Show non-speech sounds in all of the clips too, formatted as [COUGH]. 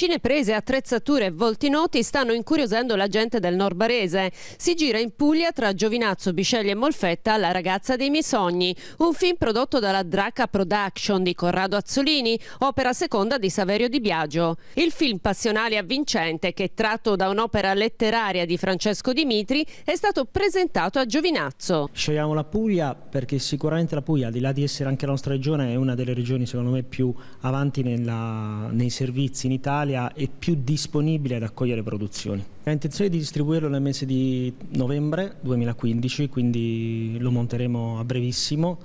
Vaccine prese, attrezzature e volti noti stanno incuriosendo la gente del nord barese. Si gira in Puglia tra Giovinazzo, Biscelli e Molfetta La ragazza dei miei sogni, un film prodotto dalla Draca Production di Corrado Azzolini, opera seconda di Saverio Di Biagio. Il film passionale e avvincente, che è tratto da un'opera letteraria di Francesco Dimitri, è stato presentato a Giovinazzo. Scegliamo la Puglia perché sicuramente la Puglia, al di là di essere anche la nostra regione, è una delle regioni secondo me più avanti nella, nei servizi in Italia Italia è più disponibile ad accogliere produzioni. Ha intenzione di distribuirlo nel mese di novembre 2015, quindi lo monteremo a brevissimo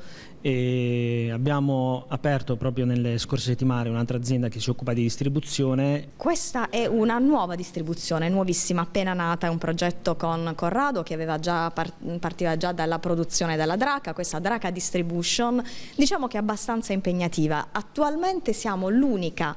e abbiamo aperto proprio nelle scorse settimane un'altra azienda che si occupa di distribuzione. Questa è una nuova distribuzione, nuovissima, appena nata, è un progetto con Corrado che già partiva già dalla produzione della Draca, questa Draca Distribution, diciamo che è abbastanza impegnativa. Attualmente siamo l'unica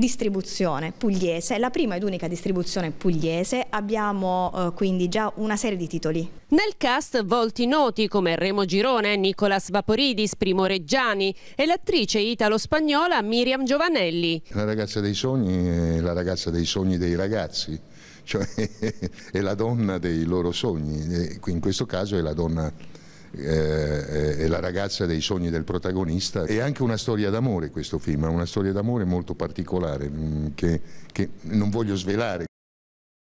distribuzione pugliese, la prima ed unica distribuzione pugliese, abbiamo eh, quindi già una serie di titoli. Nel cast volti noti come Remo Girone, Nicolas Vaporidis, Primo Reggiani e l'attrice italo-spagnola Miriam Giovanelli. La ragazza dei sogni è la ragazza dei sogni dei ragazzi, cioè [LAUGHS] è la donna dei loro sogni, in questo caso è la donna eh, è eh, la ragazza dei sogni del protagonista. È anche una storia d'amore questo film, è una storia d'amore molto particolare mm, che, che non voglio svelare.